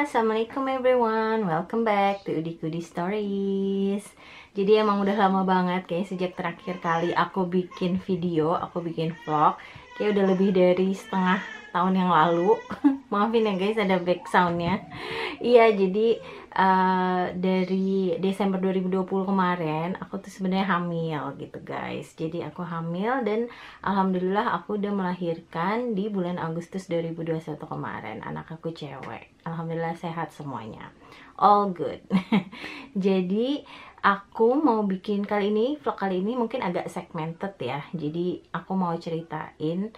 Assalamualaikum everyone Welcome back to Udi Kudi Stories Jadi emang udah lama banget Kayaknya sejak terakhir kali aku bikin video Aku bikin vlog Kayak udah lebih dari setengah tahun yang lalu maafin ya guys ada back soundnya iya jadi uh, dari Desember 2020 kemarin aku tuh sebenarnya hamil gitu guys jadi aku hamil dan alhamdulillah aku udah melahirkan di bulan Agustus 2021 kemarin anak aku cewek alhamdulillah sehat semuanya all good jadi aku mau bikin kali ini vlog kali ini mungkin agak segmented ya jadi aku mau ceritain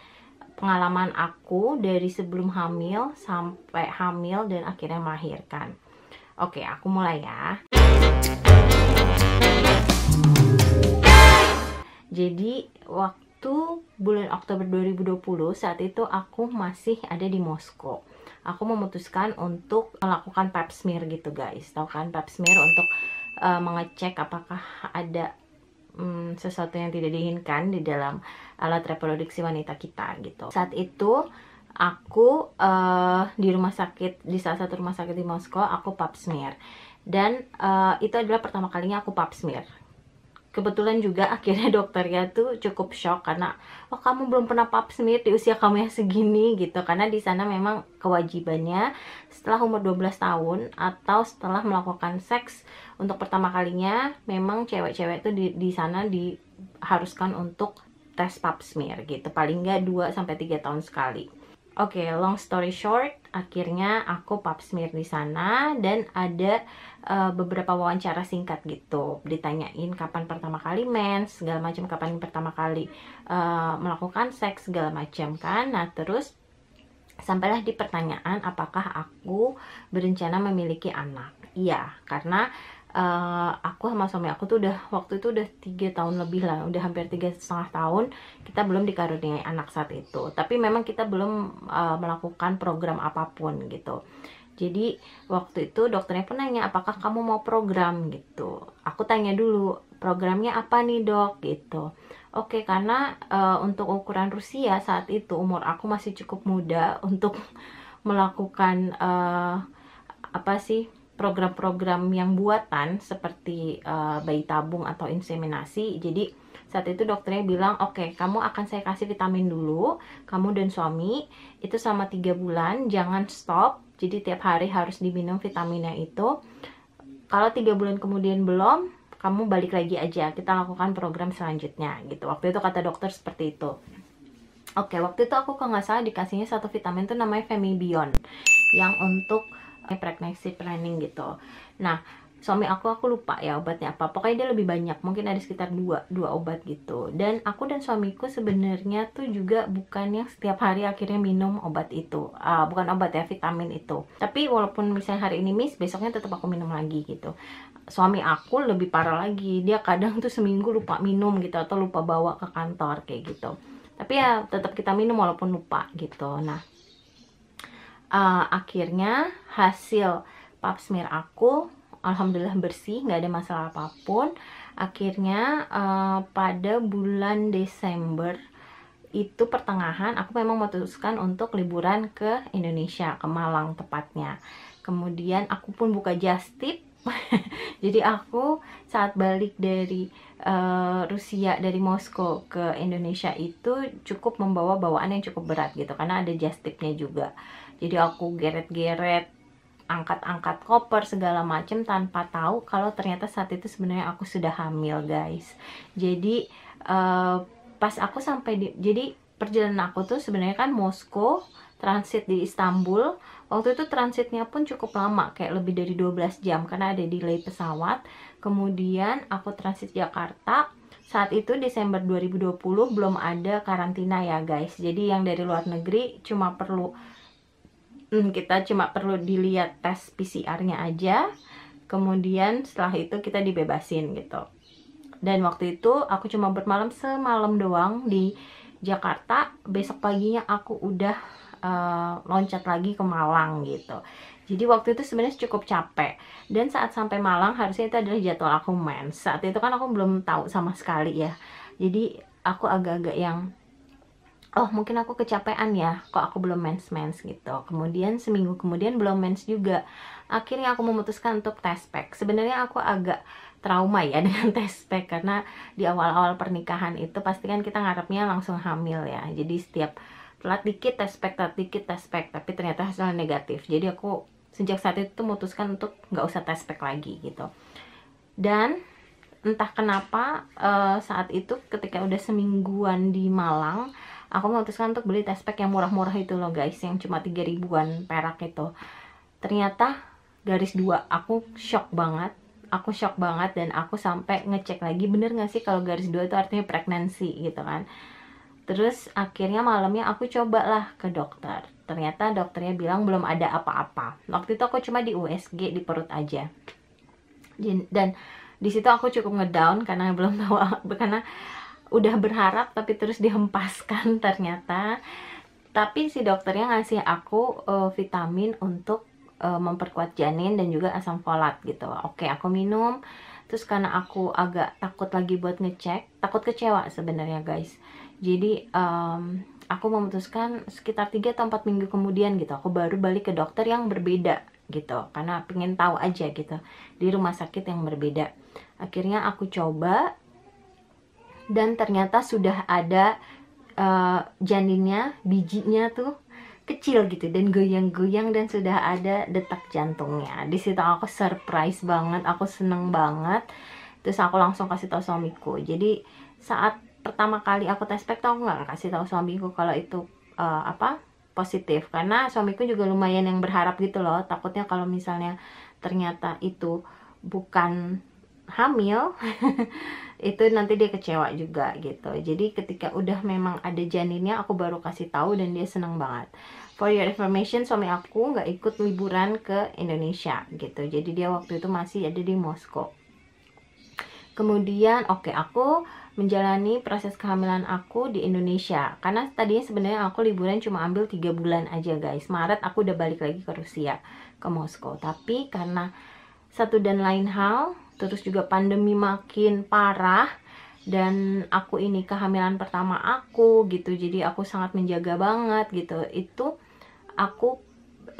pengalaman aku dari sebelum hamil sampai hamil dan akhirnya melahirkan. Oke, aku mulai ya. Jadi waktu bulan Oktober 2020 saat itu aku masih ada di Moskow. Aku memutuskan untuk melakukan pap smear gitu guys. Tahu kan pap smear untuk uh, mengecek apakah ada hmm, sesuatu yang tidak diinginkan di dalam alat reproduksi wanita kita gitu. Saat itu aku uh, di rumah sakit di salah satu rumah sakit di Moskow aku pap smear dan uh, itu adalah pertama kalinya aku pap smear kebetulan juga akhirnya dokternya tuh cukup shock karena oh kamu belum pernah pap smear di usia kamu yang segini gitu karena di sana memang kewajibannya setelah umur 12 tahun atau setelah melakukan seks untuk pertama kalinya memang cewek-cewek itu di, di sana diharuskan untuk tes pap smear gitu paling nggak 2 sampai 3 tahun sekali. Oke, okay, long story short, akhirnya aku pap smear di sana dan ada uh, beberapa wawancara singkat gitu. Ditanyain kapan pertama kali mens, segala macam kapan pertama kali uh, melakukan seks segala macam kan. Nah, terus sampailah di pertanyaan apakah aku berencana memiliki anak. Iya, karena uh, aku sama suami aku tuh udah waktu itu udah tiga tahun lebih lah udah hampir tiga setengah tahun kita belum dikaruniai anak saat itu tapi memang kita belum uh, melakukan program apapun gitu jadi waktu itu dokternya pun nanya apakah kamu mau program gitu aku tanya dulu programnya apa nih dok gitu Oke, okay, karena uh, untuk ukuran Rusia saat itu umur aku masih cukup muda untuk melakukan uh, apa sih program-program yang buatan seperti uh, bayi tabung atau inseminasi. Jadi saat itu dokternya bilang, oke okay, kamu akan saya kasih vitamin dulu, kamu dan suami itu sama tiga bulan, jangan stop. Jadi tiap hari harus diminum vitaminnya itu. Kalau tiga bulan kemudian belum, kamu balik lagi aja, kita lakukan program selanjutnya gitu. Waktu itu kata dokter seperti itu. Oke, okay, waktu itu aku kok nggak salah dikasihnya satu vitamin tuh namanya Femibion yang untuk pregnancy planning gitu nah suami aku aku lupa ya obatnya apa pokoknya dia lebih banyak mungkin ada sekitar dua dua obat gitu dan aku dan suamiku sebenarnya tuh juga bukan yang setiap hari akhirnya minum obat itu uh, bukan obat ya vitamin itu tapi walaupun misalnya hari ini miss besoknya tetap aku minum lagi gitu suami aku lebih parah lagi dia kadang tuh seminggu lupa minum gitu atau lupa bawa ke kantor kayak gitu tapi ya tetap kita minum walaupun lupa gitu nah uh, akhirnya hasil pap smear aku alhamdulillah bersih nggak ada masalah apapun akhirnya uh, pada bulan Desember itu pertengahan aku memang memutuskan untuk liburan ke Indonesia ke Malang tepatnya kemudian aku pun buka just tip jadi aku saat balik dari uh, Rusia dari Moskow ke Indonesia itu cukup membawa bawaan yang cukup berat gitu karena ada just tipnya juga jadi aku geret-geret angkat-angkat koper segala macem tanpa tahu kalau ternyata saat itu sebenarnya aku sudah hamil guys jadi uh, pas aku sampai di jadi perjalanan aku tuh sebenarnya kan Moskow transit di Istanbul waktu itu transitnya pun cukup lama kayak lebih dari 12 jam karena ada delay pesawat kemudian aku transit Jakarta saat itu Desember 2020 belum ada karantina ya guys jadi yang dari luar negeri cuma perlu hmm, kita cuma perlu dilihat tes PCR-nya aja kemudian setelah itu kita dibebasin gitu dan waktu itu aku cuma bermalam semalam doang di Jakarta besok paginya aku udah uh, loncat lagi ke Malang gitu jadi waktu itu sebenarnya cukup capek dan saat sampai Malang harusnya itu adalah jadwal aku mens saat itu kan aku belum tahu sama sekali ya jadi aku agak-agak yang oh mungkin aku kecapean ya kok aku belum mens mens gitu kemudian seminggu kemudian belum mens juga akhirnya aku memutuskan untuk test pack sebenarnya aku agak trauma ya dengan test pack karena di awal awal pernikahan itu pasti kan kita ngarepnya langsung hamil ya jadi setiap telat dikit test pack telat dikit test pack tapi ternyata hasilnya negatif jadi aku sejak saat itu memutuskan untuk nggak usah test pack lagi gitu dan entah kenapa uh, saat itu ketika udah semingguan di Malang aku memutuskan untuk beli test pack yang murah-murah itu loh guys yang cuma 3 ribuan perak itu ternyata garis 2 aku shock banget aku shock banget dan aku sampai ngecek lagi bener gak sih kalau garis 2 itu artinya pregnancy gitu kan terus akhirnya malamnya aku cobalah ke dokter ternyata dokternya bilang belum ada apa-apa waktu itu aku cuma di USG di perut aja dan di situ aku cukup ngedown karena belum tahu karena udah berharap tapi terus dihempaskan ternyata tapi si dokternya ngasih aku uh, vitamin untuk uh, memperkuat janin dan juga asam folat gitu oke aku minum terus karena aku agak takut lagi buat ngecek takut kecewa sebenarnya guys jadi um, aku memutuskan sekitar 3 atau 4 minggu kemudian gitu aku baru balik ke dokter yang berbeda gitu karena pengen tahu aja gitu di rumah sakit yang berbeda akhirnya aku coba dan ternyata sudah ada uh, janinnya, bijinya tuh kecil gitu dan goyang-goyang dan sudah ada detak jantungnya. Di situ aku surprise banget, aku seneng banget. Terus aku langsung kasih tahu suamiku. Jadi saat pertama kali aku tes pack nggak kasih tahu suamiku kalau itu uh, apa positif karena suamiku juga lumayan yang berharap gitu loh takutnya kalau misalnya ternyata itu bukan hamil itu nanti dia kecewa juga gitu jadi ketika udah memang ada janinnya aku baru kasih tahu dan dia seneng banget for your information suami aku nggak ikut liburan ke Indonesia gitu jadi dia waktu itu masih ada di Moskow kemudian oke okay, aku menjalani proses kehamilan aku di Indonesia karena tadinya sebenarnya aku liburan cuma ambil tiga bulan aja guys Maret aku udah balik lagi ke Rusia ke Moskow tapi karena satu dan lain hal terus juga pandemi makin parah dan aku ini kehamilan pertama aku gitu jadi aku sangat menjaga banget gitu itu aku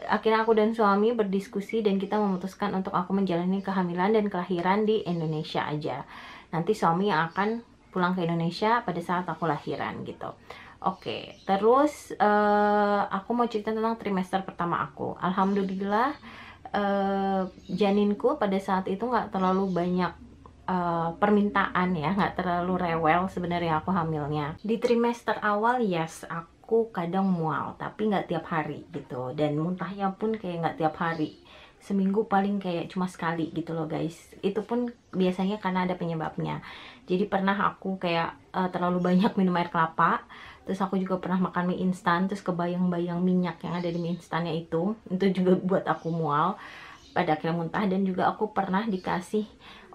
akhirnya aku dan suami berdiskusi dan kita memutuskan untuk aku menjalani kehamilan dan kelahiran di Indonesia aja nanti suami yang akan pulang ke Indonesia pada saat aku lahiran gitu Oke, terus uh, aku mau cerita tentang trimester pertama aku. Alhamdulillah, uh, janinku pada saat itu nggak terlalu banyak uh, permintaan ya nggak terlalu rewel sebenarnya aku hamilnya di trimester awal yes aku kadang mual tapi nggak tiap hari gitu dan muntahnya pun kayak nggak tiap hari seminggu paling kayak cuma sekali gitu loh guys itu pun biasanya karena ada penyebabnya jadi pernah aku kayak uh, terlalu banyak minum air kelapa terus aku juga pernah makan mie instan terus kebayang-bayang minyak yang ada di mie instannya itu itu juga buat aku mual pada akhirnya muntah dan juga aku pernah dikasih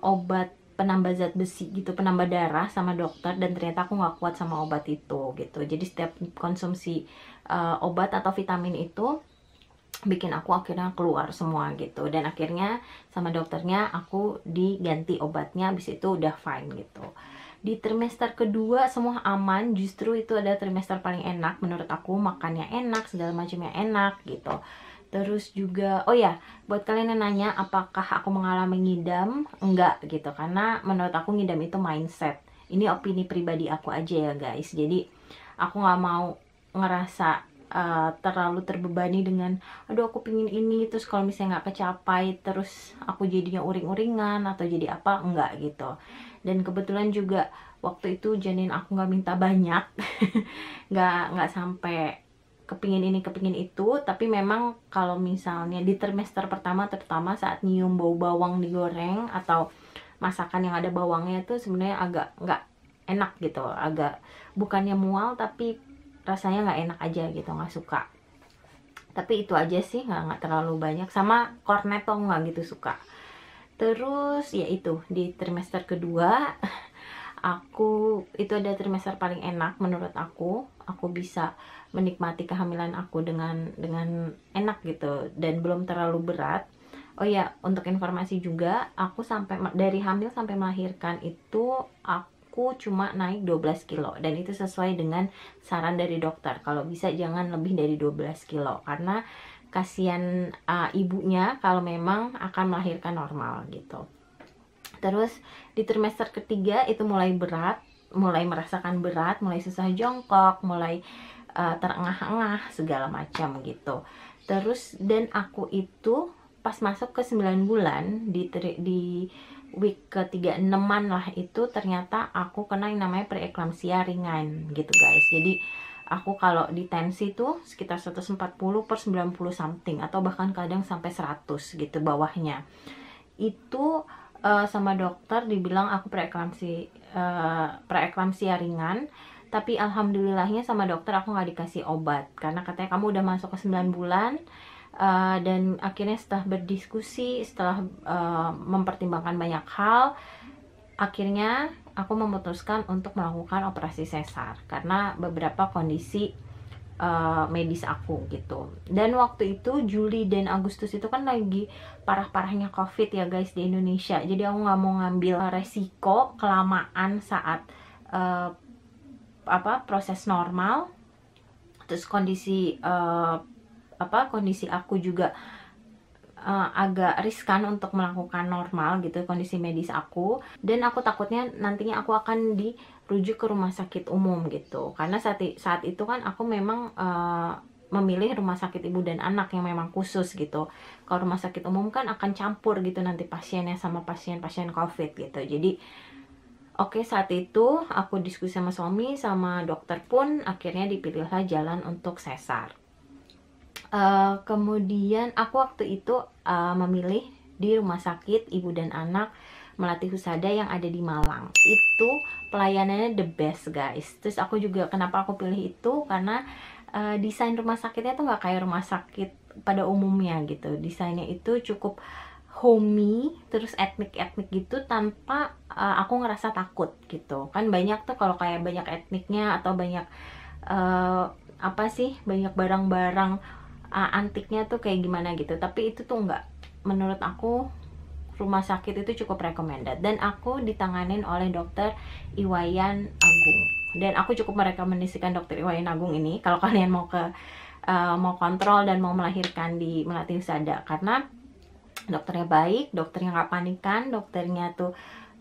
obat penambah zat besi gitu penambah darah sama dokter dan ternyata aku nggak kuat sama obat itu gitu jadi setiap konsumsi uh, obat atau vitamin itu bikin aku akhirnya keluar semua gitu dan akhirnya sama dokternya aku diganti obatnya habis itu udah fine gitu di trimester kedua semua aman justru itu ada trimester paling enak menurut aku makannya enak segala macamnya enak gitu terus juga oh ya buat kalian yang nanya apakah aku mengalami ngidam enggak gitu karena menurut aku ngidam itu mindset ini opini pribadi aku aja ya guys jadi aku nggak mau ngerasa uh, terlalu terbebani dengan aduh aku pingin ini terus kalau misalnya nggak kecapai terus aku jadinya uring-uringan atau jadi apa enggak gitu dan kebetulan juga waktu itu janin aku nggak minta banyak nggak nggak sampai kepingin ini kepingin itu tapi memang kalau misalnya di trimester pertama terutama saat nyium bau bawang digoreng atau masakan yang ada bawangnya itu sebenarnya agak nggak enak gitu agak bukannya mual tapi rasanya nggak enak aja gitu nggak suka tapi itu aja sih nggak nggak terlalu banyak sama cornetto nggak gitu suka terus ya itu di trimester kedua aku itu ada trimester paling enak menurut aku aku bisa menikmati kehamilan aku dengan dengan enak gitu dan belum terlalu berat oh ya untuk informasi juga aku sampai dari hamil sampai melahirkan itu aku aku cuma naik 12 kilo dan itu sesuai dengan saran dari dokter kalau bisa jangan lebih dari 12 kilo karena kasihan uh, ibunya kalau memang akan melahirkan normal gitu terus di trimester ketiga itu mulai berat mulai merasakan berat mulai susah jongkok mulai uh, terengah-engah segala macam gitu terus dan aku itu pas masuk ke 9 bulan di di week ke 36-an lah itu ternyata aku kena yang namanya preeklamsia ringan gitu guys. Jadi aku kalau di tensi tuh sekitar 140 per 90 something atau bahkan kadang sampai 100 gitu bawahnya. Itu uh, sama dokter dibilang aku preeklamsi uh, eh, preeklamsia ringan tapi alhamdulillahnya sama dokter aku nggak dikasih obat karena katanya kamu udah masuk ke 9 bulan Eh, dan akhirnya setelah berdiskusi setelah uh, mempertimbangkan banyak hal akhirnya aku memutuskan untuk melakukan operasi sesar karena beberapa kondisi uh, medis aku gitu dan waktu itu Juli dan Agustus itu kan lagi parah-parahnya covid ya guys di Indonesia jadi aku nggak mau ngambil resiko kelamaan saat uh, apa proses normal terus kondisi uh, apa kondisi aku juga uh, agak riskan untuk melakukan normal gitu kondisi medis aku dan aku takutnya nantinya aku akan dirujuk ke rumah sakit umum gitu karena saat saat itu kan aku memang uh, memilih rumah sakit ibu dan anak yang memang khusus gitu kalau rumah sakit umum kan akan campur gitu nanti pasiennya sama pasien-pasien covid gitu jadi Oke saat itu aku diskusi sama suami sama dokter pun akhirnya dipilihlah jalan untuk sesar Eh, kemudian aku waktu itu uh, memilih di rumah sakit ibu dan anak melatih husada yang ada di Malang itu pelayanannya the best guys terus aku juga kenapa aku pilih itu karena uh, desain rumah sakitnya tuh nggak kayak rumah sakit pada umumnya gitu desainnya itu cukup homey terus etnik etnik gitu tanpa uh, aku ngerasa takut gitu kan banyak tuh kalau kayak banyak etniknya atau banyak uh, apa sih banyak barang-barang uh, antiknya tuh kayak gimana gitu tapi itu tuh nggak menurut aku rumah sakit itu cukup recommended dan aku ditanganin oleh dokter Iwayan Agung dan aku cukup merekomendasikan dokter Iwayan Agung ini kalau kalian mau ke uh, mau kontrol dan mau melahirkan di Melati Sada karena dokternya baik dokternya nggak panikan dokternya tuh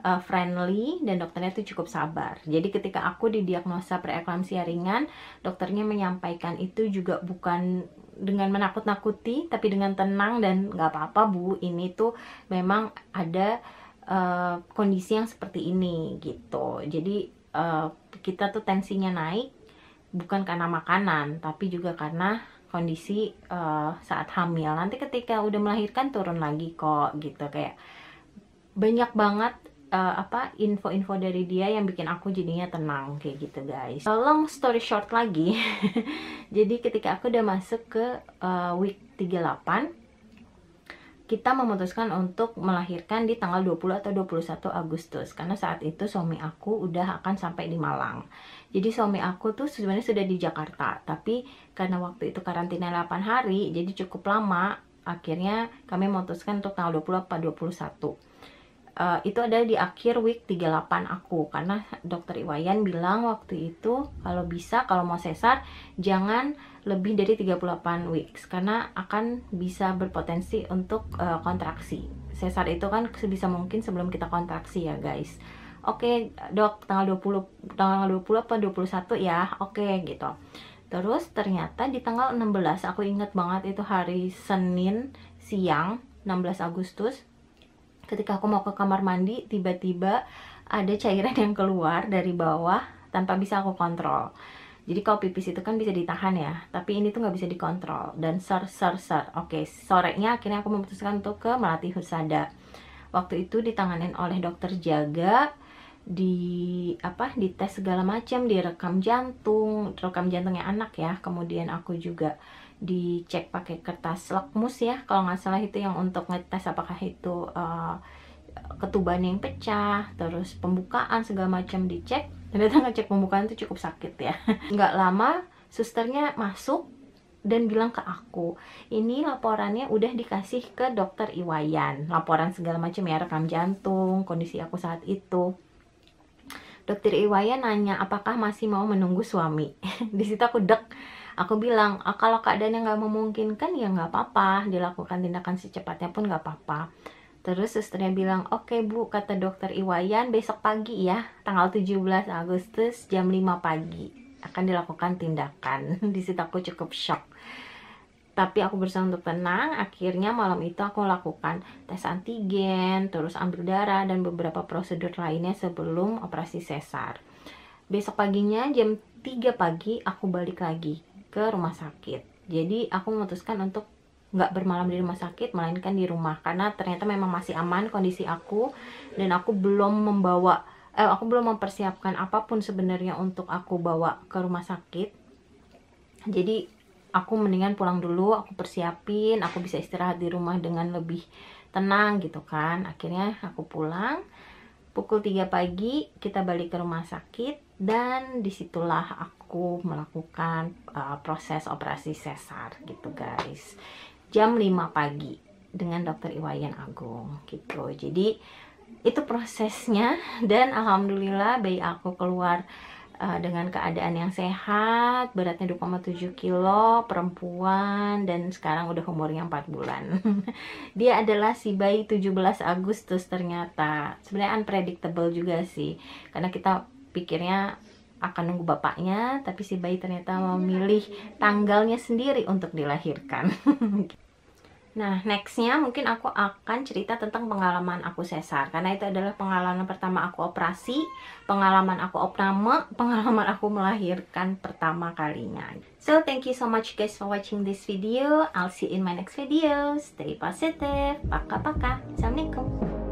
uh, friendly dan dokternya tuh cukup sabar. Jadi ketika aku didiagnosa preeklamsia ringan, dokternya menyampaikan itu juga bukan dengan menakut-nakuti tapi dengan tenang dan nggak apa-apa bu ini tuh memang ada uh, kondisi yang seperti ini gitu jadi uh, kita tuh tensinya naik bukan karena makanan tapi juga karena kondisi uh, saat hamil nanti ketika udah melahirkan turun lagi kok gitu kayak banyak banget uh, apa info-info dari dia yang bikin aku jadinya tenang kayak gitu guys eh, long story short lagi jadi ketika aku udah masuk ke uh, week 38 kita memutuskan untuk melahirkan di tanggal 20 atau 21 Agustus karena saat itu suami aku udah akan sampai di Malang. Jadi suami aku tuh sebenarnya sudah di Jakarta, tapi karena waktu itu karantina 8 hari, jadi cukup lama, akhirnya kami memutuskan untuk tanggal 20 atau 21 uh, itu ada di akhir week 38 aku karena dokter Iwayan bilang waktu itu kalau bisa kalau mau sesar jangan lebih dari 38 weeks karena akan bisa berpotensi untuk uh, kontraksi. Sesar itu kan sebisa mungkin sebelum kita kontraksi ya guys. Oke, okay, Dok, tanggal 20 tanggal 20 apa 21 ya. Oke, okay, gitu. Terus ternyata di tanggal 16 aku ingat banget itu hari Senin siang 16 Agustus ketika aku mau ke kamar mandi tiba-tiba ada cairan yang keluar dari bawah tanpa bisa aku kontrol jadi kalau pipis itu kan bisa ditahan ya tapi ini tuh nggak bisa dikontrol dan ser ser ser oke sorenya akhirnya aku memutuskan untuk ke melatih Husada waktu itu ditanganin oleh dokter jaga di apa di tes segala macam direkam jantung rekam jantungnya anak ya kemudian aku juga dicek pakai kertas lakmus ya kalau nggak salah itu yang untuk ngetes apakah itu uh, ketuban yang pecah terus pembukaan segala macam dicek ternyata ngecek pembukaan itu cukup sakit ya nggak lama susternya masuk dan bilang ke aku ini laporannya udah dikasih ke dokter Iwayan laporan segala macam ya rekam jantung kondisi aku saat itu dokter Iwayan nanya apakah masih mau menunggu suami di situ aku dek aku bilang ah, kalau keadaannya nggak memungkinkan ya nggak apa-apa dilakukan tindakan secepatnya pun nggak apa-apa terus susternya bilang oke okay, bu kata dokter Iwayan besok pagi ya tanggal 17 Agustus jam 5 pagi akan dilakukan tindakan di situ aku cukup shock tapi aku berusaha untuk tenang akhirnya malam itu aku lakukan tes antigen terus ambil darah dan beberapa prosedur lainnya sebelum operasi sesar besok paginya jam 3 pagi aku balik lagi ke rumah sakit jadi aku memutuskan untuk nggak bermalam di rumah sakit melainkan di rumah karena ternyata memang masih aman kondisi aku dan aku belum membawa eh, aku belum mempersiapkan apapun sebenarnya untuk aku bawa ke rumah sakit jadi aku mendingan pulang dulu aku persiapin aku bisa istirahat di rumah dengan lebih tenang gitu kan akhirnya aku pulang Pukul 3 pagi kita balik ke rumah sakit dan disitulah aku melakukan uh, proses operasi sesar gitu guys. Jam 5 pagi dengan dokter Iwayan Agung gitu. Jadi itu prosesnya dan alhamdulillah bayi aku keluar uh, dengan keadaan yang sehat, beratnya 2,7 kilo, perempuan dan sekarang udah umurnya 4 bulan. Dia adalah si bayi 17 Agustus ternyata. Sebenarnya unpredictable juga sih. Karena kita pikirnya akan nunggu bapaknya, tapi si bayi ternyata memilih tanggalnya sendiri untuk dilahirkan. Nah, nextnya mungkin aku akan cerita tentang pengalaman aku sesar Karena itu adalah pengalaman pertama aku operasi Pengalaman aku opname Pengalaman aku melahirkan pertama kalinya So, thank you so much guys for watching this video I'll see you in my next video Stay positive Paka-paka Assalamualaikum